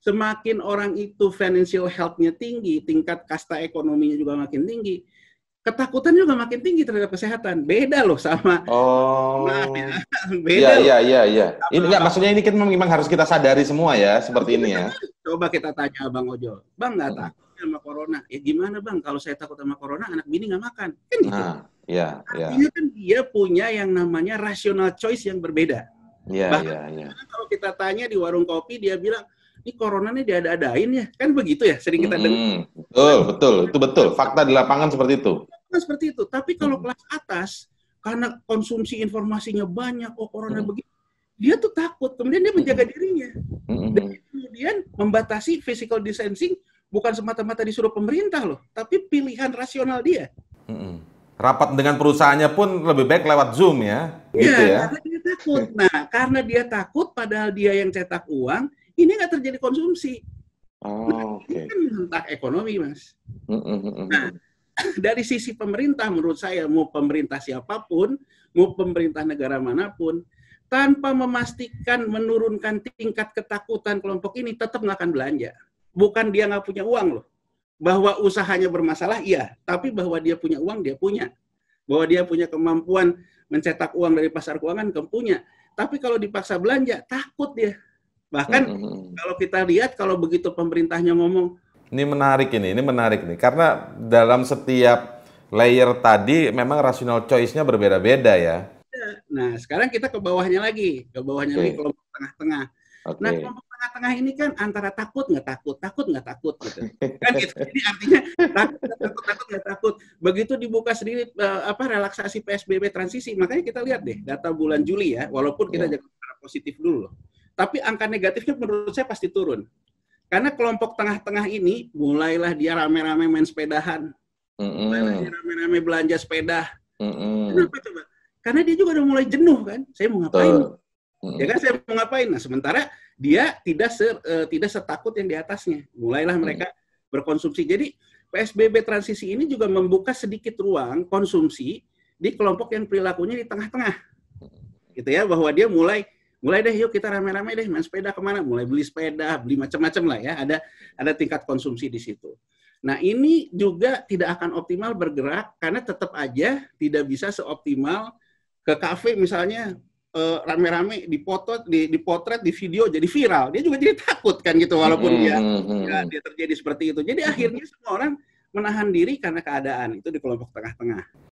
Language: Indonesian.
semakin orang itu financial health-nya tinggi, tingkat kasta ekonominya juga makin tinggi, ketakutan juga makin tinggi terhadap kesehatan. Beda loh sama. Oh. Nah, ya. Beda, beda. Iya, iya, iya, iya. Ini enggak maksudnya ini kan memang harus kita sadari semua ya seperti ini ya. Coba kita tanya Bang Ojo. Bang nggak tahu hmm. takut sama corona? Ya gimana Bang kalau saya takut sama corona anak bini nggak makan? Kan gitu. Nah, iya, iya. Artinya kan dia punya yang namanya rational choice yang berbeda. Iya, iya, iya. Kalau kita tanya di warung kopi dia bilang, ini corona nih diada-adain ya. Kan begitu ya, sering kita dengar. Hmm, betul, betul. Itu betul. Fakta di lapangan seperti itu. Nah, seperti itu. Tapi kalau hmm. kelas atas, karena konsumsi informasinya banyak, oh corona hmm. begitu, dia tuh takut. Kemudian dia menjaga dirinya. Hmm. Dan kemudian membatasi physical distancing bukan semata-mata disuruh pemerintah loh, tapi pilihan rasional dia. Hmm. Rapat dengan perusahaannya pun lebih baik lewat Zoom ya. Gitu iya, gitu ya. karena dia takut. Nah, karena dia takut padahal dia yang cetak uang, ini nggak terjadi konsumsi. Oh, nah, okay. ini kan tentang ekonomi, mas. Hmm, hmm, hmm, nah, dari sisi pemerintah, menurut saya mau pemerintah siapapun, mau pemerintah negara manapun, tanpa memastikan menurunkan tingkat ketakutan kelompok ini, tetap nggak akan belanja. Bukan dia nggak punya uang loh. Bahwa usahanya bermasalah, iya. Tapi bahwa dia punya uang, dia punya. Bahwa dia punya kemampuan mencetak uang dari pasar keuangan, punya. Tapi kalau dipaksa belanja, takut dia Bahkan hmm, hmm, hmm. kalau kita lihat kalau begitu pemerintahnya ngomong ini menarik ini, ini menarik nih karena dalam setiap layer tadi memang rasional choice-nya berbeda-beda ya. Iya. Nah, sekarang kita ke bawahnya lagi, ke bawahnya okay. lagi kelompok tengah-tengah. Okay. Nah, kelompok tengah-tengah ini kan antara takut nggak takut, takut nggak takut gitu. Kan gitu. Jadi artinya takut takut, nggak takut. Begitu dibuka sendiri eh, apa relaksasi PSBB transisi, makanya kita lihat deh data bulan Juli ya, walaupun kita yeah. jangan positif dulu loh tapi angka negatifnya menurut saya pasti turun. Karena kelompok tengah-tengah ini mulailah dia rame-rame main sepedahan. Mulailah dia rame-rame belanja sepeda. Kenapa coba? Karena dia juga udah mulai jenuh kan. Saya mau ngapain? Ya kan saya mau ngapain? Nah, sementara dia tidak ser, uh, eh, tidak setakut yang di atasnya. Mulailah mereka berkonsumsi. Jadi PSBB transisi ini juga membuka sedikit ruang konsumsi di kelompok yang perilakunya di tengah-tengah. Gitu ya, bahwa dia mulai mulai deh yuk kita rame-rame deh main sepeda kemana mulai beli sepeda beli macam-macam lah ya ada ada tingkat konsumsi di situ nah ini juga tidak akan optimal bergerak karena tetap aja tidak bisa seoptimal ke kafe misalnya rame eh, rame-rame dipoto di dipotret di video jadi viral dia juga jadi takut kan gitu walaupun hmm, dia hmm, hmm, ya, dia terjadi seperti itu jadi akhirnya semua orang menahan diri karena keadaan itu di kelompok tengah-tengah